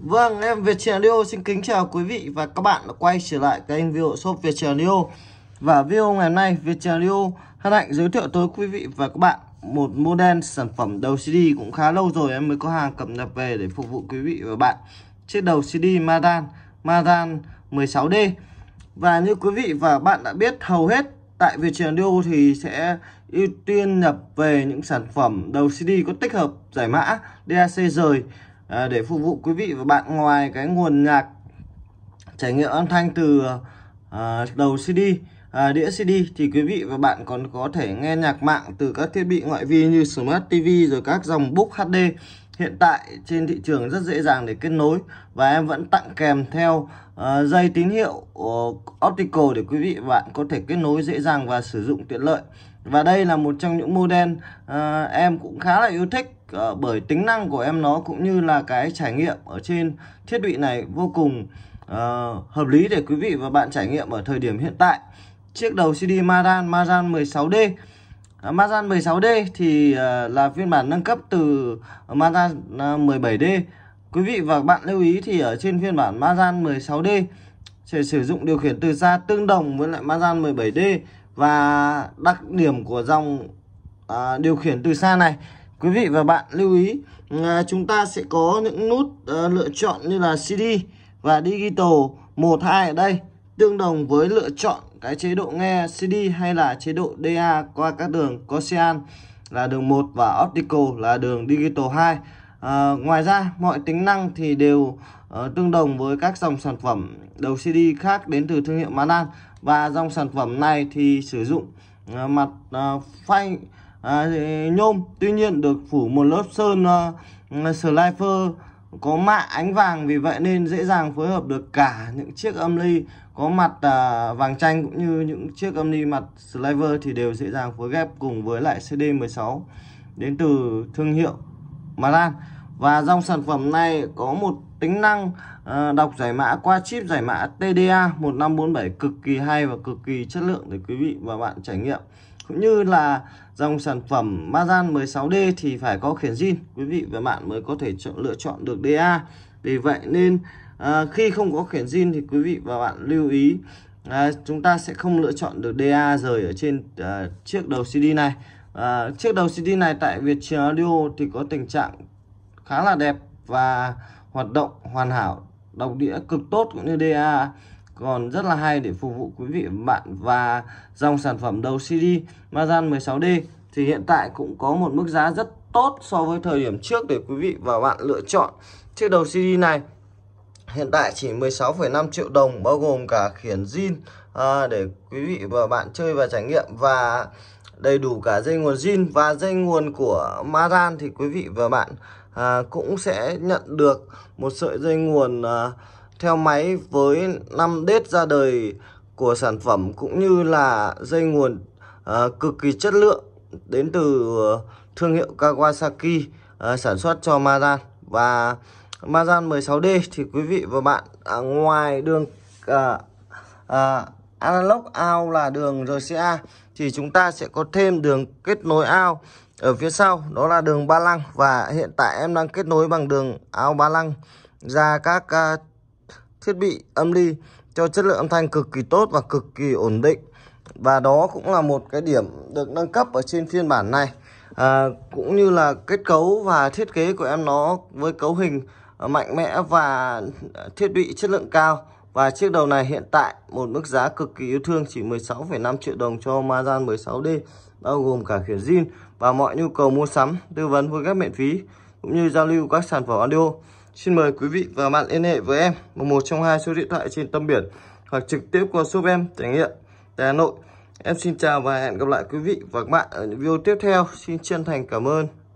Vâng, em Việt Radio xin kính chào quý vị và các bạn đã quay trở lại kênh Video Shop Việt Radio. Và video ngày hôm nay, Việt Radio hân hạnh giới thiệu tới quý vị và các bạn một model sản phẩm đầu CD cũng khá lâu rồi em mới có hàng cập nhật về để phục vụ quý vị và bạn. Chiếc đầu CD Madan, Madan 16D. Và như quý vị và bạn đã biết hầu hết tại Việt Radio thì sẽ ưu tiên nhập về những sản phẩm đầu CD có tích hợp giải mã DAC rời À, để phục vụ quý vị và bạn ngoài cái nguồn nhạc trải nghiệm âm thanh từ à, đầu CD à, đĩa CD thì quý vị và bạn còn có thể nghe nhạc mạng từ các thiết bị ngoại vi như Smart TV rồi các dòng Book HD hiện tại trên thị trường rất dễ dàng để kết nối và em vẫn tặng kèm theo uh, dây tín hiệu uh, optical để quý vị và bạn có thể kết nối dễ dàng và sử dụng tiện lợi và đây là một trong những model uh, em cũng khá là yêu thích uh, bởi tính năng của em nó cũng như là cái trải nghiệm ở trên thiết bị này vô cùng uh, hợp lý để quý vị và bạn trải nghiệm ở thời điểm hiện tại chiếc đầu CD Maran Maran 16D Ờ, Mazda 16D thì ờ, là phiên bản nâng cấp từ Mazda 17D. Ờ, quý vị và các bạn lưu ý thì ở trên phiên bản Mazda 16D sẽ sử dụng điều khiển từ xa tương đồng với lại Mazda 17D và đặc điểm của dòng điều khiển từ xa này. Quý vị và bạn lưu ý chúng ta sẽ có những nút lựa chọn như là CD và digital 1 2 ở đây tương đồng với lựa chọn cái chế độ nghe CD hay là chế độ DA qua các đường coaxial là đường 1 và Optical là đường Digital 2 à, Ngoài ra mọi tính năng thì đều uh, tương đồng với các dòng sản phẩm đầu CD khác đến từ thương hiệu Manan và dòng sản phẩm này thì sử dụng uh, mặt uh, ờ, phay uh, nhôm tuy nhiên được phủ một lớp sơn uh, slifer có mạ ánh vàng vì vậy nên dễ dàng phối hợp được cả những chiếc âm ly có mặt à, vàng chanh cũng như những chiếc Omni mặt sliver thì đều dễ dàng phối ghép cùng với lại CD16 đến từ thương hiệu Maran và dòng sản phẩm này có một tính năng à, đọc giải mã qua chip giải mã TDA 1547 cực kỳ hay và cực kỳ chất lượng để quý vị và bạn trải nghiệm cũng như là dòng sản phẩm maran 16D thì phải có khiển zin quý vị và bạn mới có thể chọn, lựa chọn được DA vì vậy nên à, khi không có khiển zin thì quý vị và bạn lưu ý à, chúng ta sẽ không lựa chọn được DA rời ở trên à, chiếc đầu CD này à, chiếc đầu CD này tại Việt Viettel Audio thì có tình trạng khá là đẹp và hoạt động hoàn hảo đọc đĩa cực tốt cũng như DA còn rất là hay để phục vụ quý vị bạn và dòng sản phẩm đầu CD Mazan 16D thì hiện tại cũng có một mức giá rất tốt so với thời điểm trước để quý vị và bạn lựa chọn chiếc đầu CD này Hiện tại chỉ 16,5 triệu đồng bao gồm cả khiển zin à, để quý vị và bạn chơi và trải nghiệm và đầy đủ cả dây nguồn zin và dây nguồn của Maran thì quý vị và bạn à, cũng sẽ nhận được một sợi dây nguồn à, theo máy với 5 đết ra đời của sản phẩm cũng như là dây nguồn à, cực kỳ chất lượng đến từ thương hiệu Kawasaki à, sản xuất cho Maran và Mazan 16D thì quý vị và bạn à, ngoài đường à, à, analog out là đường RCA thì chúng ta sẽ có thêm đường kết nối out ở phía sau đó là đường ba lăng và hiện tại em đang kết nối bằng đường out ba lăng ra các uh, thiết bị âm ly cho chất lượng âm thanh cực kỳ tốt và cực kỳ ổn định và đó cũng là một cái điểm được nâng cấp ở trên phiên bản này à, cũng như là kết cấu và thiết kế của em nó với cấu hình mạnh mẽ và ờ, thiết bị chất lượng cao và chiếc đầu này hiện tại một mức giá cực kỳ yêu thương chỉ 16,5 triệu đồng cho Mazan 16D bao gồm cả khiển zin và mọi nhu cầu mua sắm, tư vấn với các miễn phí cũng như giao lưu các sản phẩm audio. Xin mời quý vị và bạn liên hệ với em một, một trong hai số điện thoại trên tâm biển hoặc trực tiếp qua shop em trải nghiệm tại Hà Nội. Em xin chào và hẹn gặp lại quý vị và các bạn ở những video tiếp theo. Xin chân thành cảm ơn.